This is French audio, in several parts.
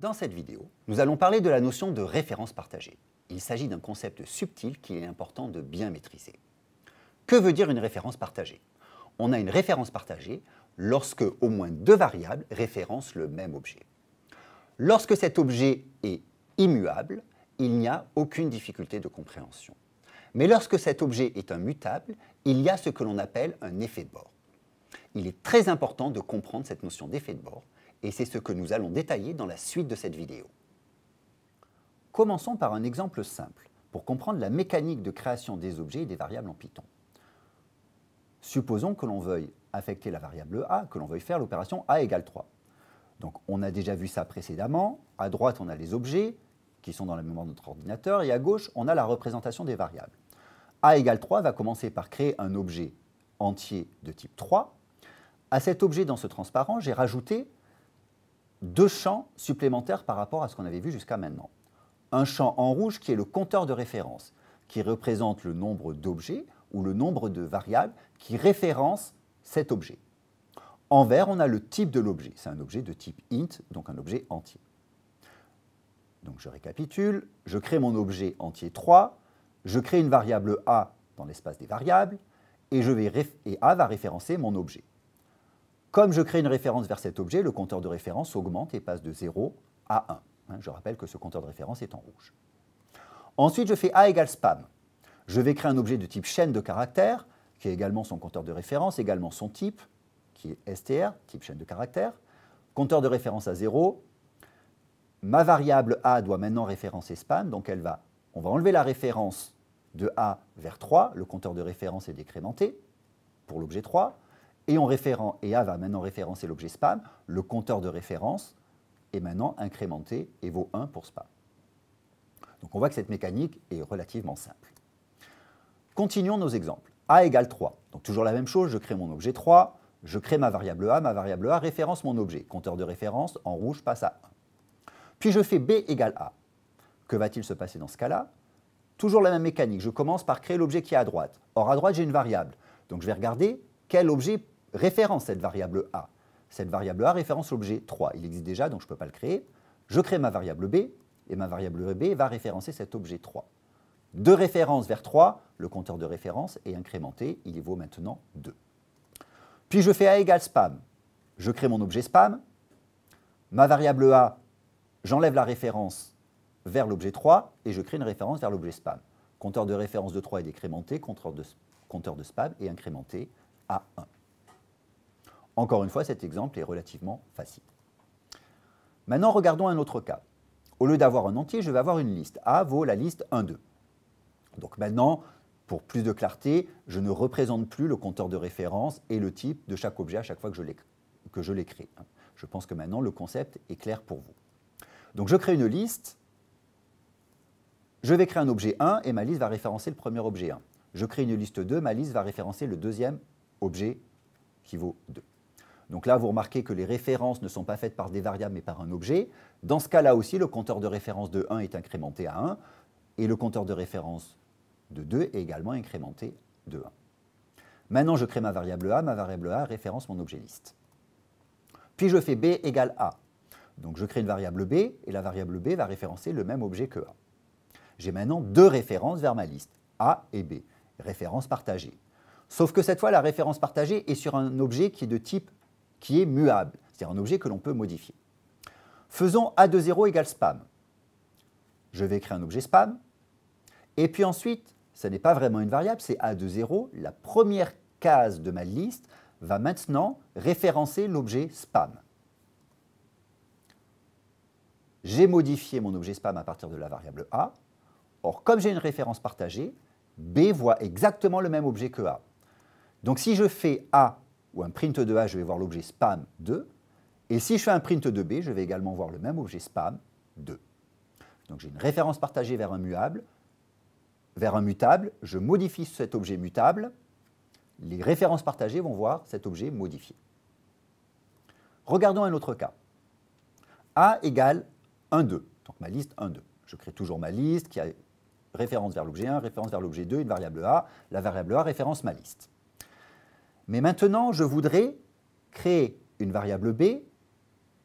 Dans cette vidéo, nous allons parler de la notion de référence partagée. Il s'agit d'un concept subtil qu'il est important de bien maîtriser. Que veut dire une référence partagée On a une référence partagée lorsque au moins deux variables référencent le même objet. Lorsque cet objet est immuable, il n'y a aucune difficulté de compréhension. Mais lorsque cet objet est immutable, il y a ce que l'on appelle un effet de bord. Il est très important de comprendre cette notion d'effet de bord et c'est ce que nous allons détailler dans la suite de cette vidéo. Commençons par un exemple simple pour comprendre la mécanique de création des objets et des variables en Python. Supposons que l'on veuille affecter la variable a, que l'on veuille faire l'opération a égale 3. Donc on a déjà vu ça précédemment, à droite on a les objets qui sont dans la mémoire de notre ordinateur et à gauche on a la représentation des variables. a égale 3 va commencer par créer un objet entier de type 3. À cet objet dans ce transparent, j'ai rajouté deux champs supplémentaires par rapport à ce qu'on avait vu jusqu'à maintenant. Un champ en rouge qui est le compteur de référence, qui représente le nombre d'objets ou le nombre de variables qui référencent cet objet. En vert, on a le type de l'objet. C'est un objet de type int, donc un objet entier. Donc je récapitule, je crée mon objet entier 3, je crée une variable a dans l'espace des variables, et, je vais et a va référencer mon objet. Comme je crée une référence vers cet objet, le compteur de référence augmente et passe de 0 à 1. Hein, je rappelle que ce compteur de référence est en rouge. Ensuite, je fais A égale spam. Je vais créer un objet de type chaîne de caractères, qui est également son compteur de référence, également son type, qui est str, type chaîne de caractères, compteur de référence à 0. Ma variable A doit maintenant référencer spam, donc elle va, on va enlever la référence de A vers 3, le compteur de référence est décrémenté pour l'objet 3 et référent, et A va maintenant référencer l'objet spam, le compteur de référence est maintenant incrémenté et vaut 1 pour spam. Donc on voit que cette mécanique est relativement simple. Continuons nos exemples. A égale 3. Donc toujours la même chose, je crée mon objet 3, je crée ma variable A, ma variable A référence mon objet. Compteur de référence, en rouge, passe à 1. Puis je fais B égale A. Que va-t-il se passer dans ce cas-là Toujours la même mécanique, je commence par créer l'objet qui est à droite. Or à droite, j'ai une variable. Donc je vais regarder quel objet référence cette variable A Cette variable A référence l'objet 3. Il existe déjà, donc je ne peux pas le créer. Je crée ma variable B, et ma variable B va référencer cet objet 3. De référence vers 3, le compteur de référence est incrémenté, il vaut maintenant 2. Puis je fais A égale spam. Je crée mon objet spam. Ma variable A, j'enlève la référence vers l'objet 3 et je crée une référence vers l'objet spam. Compteur de référence de 3 est décrémenté, compteur de spam est incrémenté, à 1. Encore une fois, cet exemple est relativement facile. Maintenant, regardons un autre cas. Au lieu d'avoir un entier, je vais avoir une liste. A ah, vaut la liste 1, 2. Donc maintenant, pour plus de clarté, je ne représente plus le compteur de référence et le type de chaque objet à chaque fois que je l'écris. créé. Je pense que maintenant, le concept est clair pour vous. Donc je crée une liste. Je vais créer un objet 1 et ma liste va référencer le premier objet 1. Je crée une liste 2, ma liste va référencer le deuxième objet qui vaut 2. Donc là, vous remarquez que les références ne sont pas faites par des variables mais par un objet. Dans ce cas-là aussi, le compteur de référence de 1 est incrémenté à 1 et le compteur de référence de 2 est également incrémenté de 1. Maintenant, je crée ma variable A. Ma variable A référence mon objet liste. Puis je fais B égale A. Donc je crée une variable B et la variable B va référencer le même objet que A. J'ai maintenant deux références vers ma liste, A et B, références partagées. Sauf que cette fois, la référence partagée est sur un objet qui est de type qui est muable, c'est-à-dire un objet que l'on peut modifier. Faisons A de 0 égale spam. Je vais créer un objet spam. Et puis ensuite, ce n'est pas vraiment une variable, c'est A de 0. La première case de ma liste va maintenant référencer l'objet spam. J'ai modifié mon objet spam à partir de la variable A. Or, comme j'ai une référence partagée, B voit exactement le même objet que A. Donc si je fais A ou un print de A, je vais voir l'objet spam 2. Et si je fais un print de B, je vais également voir le même objet spam 2. Donc j'ai une référence partagée vers un muable, vers un mutable, je modifie cet objet mutable, les références partagées vont voir cet objet modifié. Regardons un autre cas. A égale 1, 2, donc ma liste 1, 2. Je crée toujours ma liste qui a référence vers l'objet 1, référence vers l'objet 2, une variable A, la variable A référence ma liste. Mais maintenant, je voudrais créer une variable b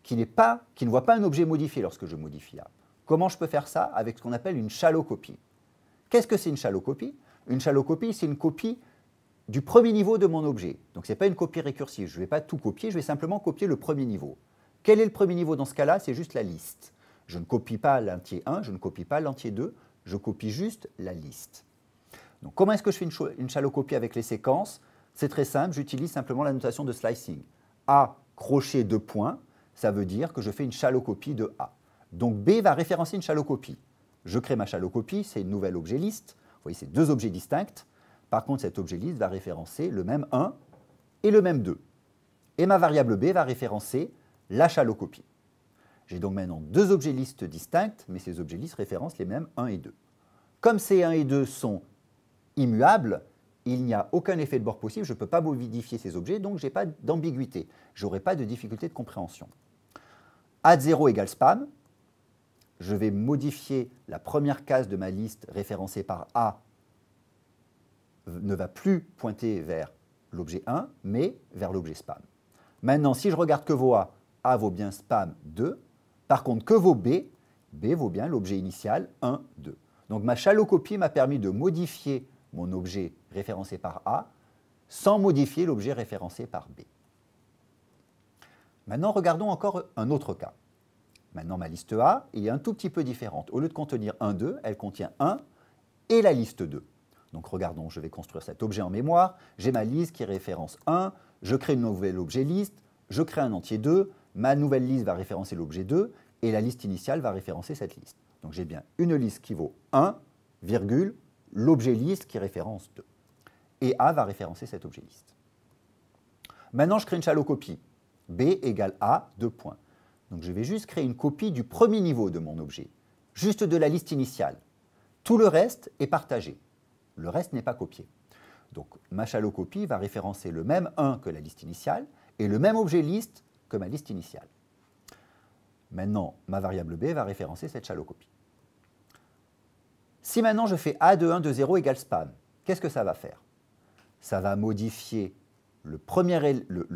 qui, ne voit pas un objet modifié lorsque je modifie A. Comment je peux faire ça Avec ce qu'on appelle une shallow copy. Qu'est-ce que c'est une shallow copy Une shallow copy, c'est une copie du premier niveau de mon objet. Donc ce n'est pas une copie récursive, je ne vais pas tout copier, je vais simplement copier le premier niveau. Quel est le premier niveau dans ce cas-là C'est juste la liste. Je ne copie pas l'entier 1, je ne copie pas l'entier 2, je copie juste la liste. Donc comment est-ce que je fais une, une shallow copy avec les séquences c'est très simple, j'utilise simplement la notation de slicing. A crochet de points, ça veut dire que je fais une chalocopie de A. Donc B va référencer une chalocopie. Je crée ma chalocopie, c'est une nouvelle objet liste. Vous voyez, c'est deux objets distincts. Par contre, cet objet liste va référencer le même 1 et le même 2. Et ma variable B va référencer la chalocopie. J'ai donc maintenant deux objets listes distincts, mais ces objets listes référencent les mêmes 1 et 2. Comme ces 1 et 2 sont immuables, il n'y a aucun effet de bord possible, je ne peux pas modifier ces objets, donc je n'ai pas d'ambiguïté, je n'aurai pas de difficulté de compréhension. de 0 égale spam, je vais modifier la première case de ma liste référencée par A ne va plus pointer vers l'objet 1, mais vers l'objet spam. Maintenant, si je regarde que vaut A, A vaut bien spam 2. Par contre, que vaut B B vaut bien l'objet initial 1, 2. Donc ma chalocopie m'a permis de modifier mon objet référencé par A sans modifier l'objet référencé par B. Maintenant, regardons encore un autre cas. Maintenant, ma liste A est un tout petit peu différente. Au lieu de contenir 1, 2, elle contient 1 et la liste 2. Donc regardons, je vais construire cet objet en mémoire. J'ai ma liste qui référence 1, je crée une nouvelle objet liste, je crée un entier 2, ma nouvelle liste va référencer l'objet 2 et la liste initiale va référencer cette liste. Donc j'ai bien une liste qui vaut 1, virgule, l'objet liste qui référence 2. Et A va référencer cet objet liste. Maintenant, je crée une chalocopie. B égale A, deux points. Donc je vais juste créer une copie du premier niveau de mon objet, juste de la liste initiale. Tout le reste est partagé. Le reste n'est pas copié. Donc ma chalocopie va référencer le même 1 que la liste initiale et le même objet liste que ma liste initiale. Maintenant, ma variable b va référencer cette chalocopie. Si maintenant je fais A de 1 de 0 égale spam, qu'est-ce que ça va faire Ça va modifier le,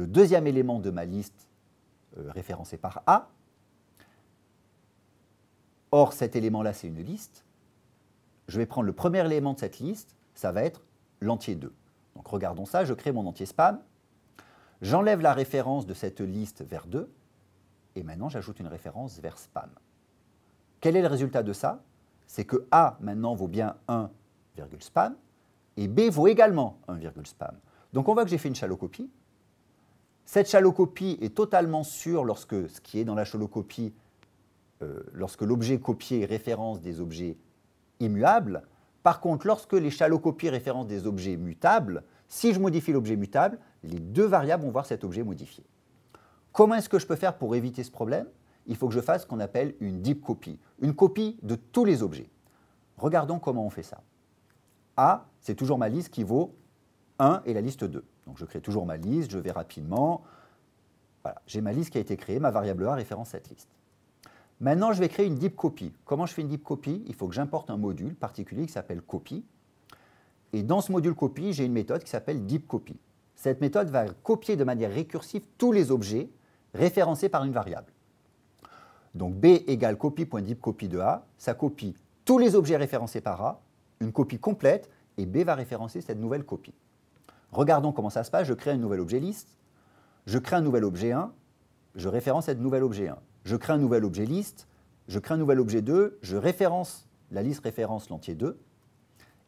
deuxième élément de ma liste euh, référencée référencé par A. Or, cet élément-là, c'est une liste. Je vais prendre le premier élément de cette liste, ça va être l'entier 2. Donc regardons ça, je crée mon entier spam, j'enlève la référence de cette liste vers 2, et maintenant j'ajoute une référence vers spam. Quel est le résultat de ça c'est que A maintenant vaut bien 1, spam, et B vaut également 1, spam. Donc on voit que j'ai fait une chalocopie. Cette chalocopie est totalement sûre lorsque ce qui est dans la chalocopie, euh, lorsque l'objet copié référence des objets immuables. Par contre, lorsque les chalocopies référencent des objets mutables, si je modifie l'objet mutable, les deux variables vont voir cet objet modifié. Comment est-ce que je peux faire pour éviter ce problème il faut que je fasse ce qu'on appelle une deep copy, une copie de tous les objets. Regardons comment on fait ça. A, c'est toujours ma liste qui vaut 1 et la liste 2. Donc je crée toujours ma liste, je vais rapidement. Voilà, j'ai ma liste qui a été créée, ma variable A référence cette liste. Maintenant, je vais créer une deep copy. Comment je fais une deep copy Il faut que j'importe un module particulier qui s'appelle copy. Et dans ce module copy, j'ai une méthode qui s'appelle deep copy. Cette méthode va copier de manière récursive tous les objets référencés par une variable. Donc B égale copie de A, ça copie tous les objets référencés par A, une copie complète, et B va référencer cette nouvelle copie. Regardons comment ça se passe, je crée un nouvel objet liste, je crée un nouvel objet 1, je référence cette nouvel objet 1. Je crée un nouvel objet liste, je crée un nouvel objet 2, je référence, la liste référence l'entier 2,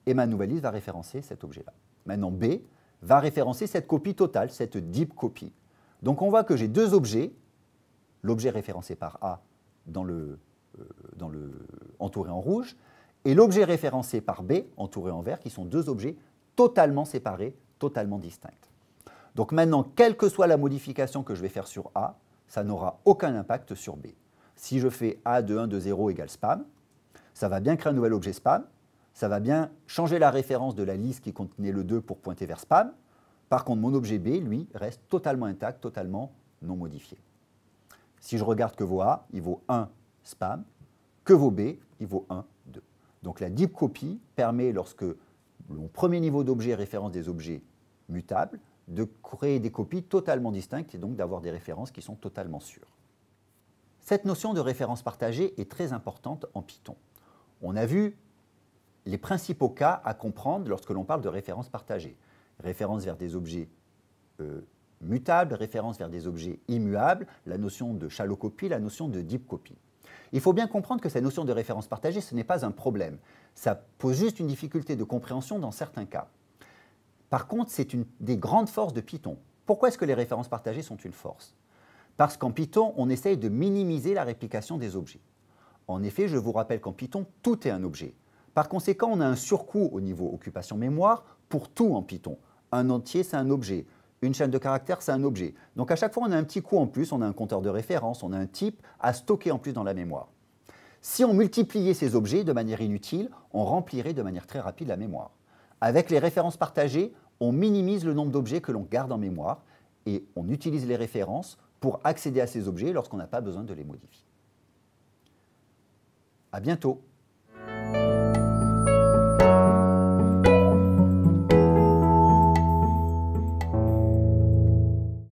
et ma nouvelle liste va référencer cet objet-là. Maintenant, B va référencer cette copie totale, cette deep copy. Donc on voit que j'ai deux objets, l'objet référencé par A dans le, euh, dans le, entouré en rouge, et l'objet référencé par B, entouré en vert, qui sont deux objets totalement séparés, totalement distincts. Donc maintenant, quelle que soit la modification que je vais faire sur A, ça n'aura aucun impact sur B. Si je fais A de 1 de 0 égale spam, ça va bien créer un nouvel objet spam, ça va bien changer la référence de la liste qui contenait le 2 pour pointer vers spam. Par contre, mon objet B, lui, reste totalement intact, totalement non modifié. Si je regarde que vaut A, il vaut 1 spam. Que vaut B, il vaut 1, 2. Donc la deep copy permet, lorsque le premier niveau d'objet référence des objets mutables, de créer des copies totalement distinctes et donc d'avoir des références qui sont totalement sûres. Cette notion de référence partagée est très importante en Python. On a vu les principaux cas à comprendre lorsque l'on parle de référence partagée. Référence vers des objets euh, Mutable, référence vers des objets immuables, la notion de shallow copy, la notion de deep copy. Il faut bien comprendre que cette notion de référence partagée, ce n'est pas un problème. Ça pose juste une difficulté de compréhension dans certains cas. Par contre, c'est une des grandes forces de Python. Pourquoi est-ce que les références partagées sont une force Parce qu'en Python, on essaye de minimiser la réplication des objets. En effet, je vous rappelle qu'en Python, tout est un objet. Par conséquent, on a un surcoût au niveau occupation mémoire pour tout en Python. Un entier, c'est un objet. Une chaîne de caractères, c'est un objet. Donc à chaque fois, on a un petit coup en plus, on a un compteur de référence, on a un type à stocker en plus dans la mémoire. Si on multipliait ces objets de manière inutile, on remplirait de manière très rapide la mémoire. Avec les références partagées, on minimise le nombre d'objets que l'on garde en mémoire et on utilise les références pour accéder à ces objets lorsqu'on n'a pas besoin de les modifier. À bientôt!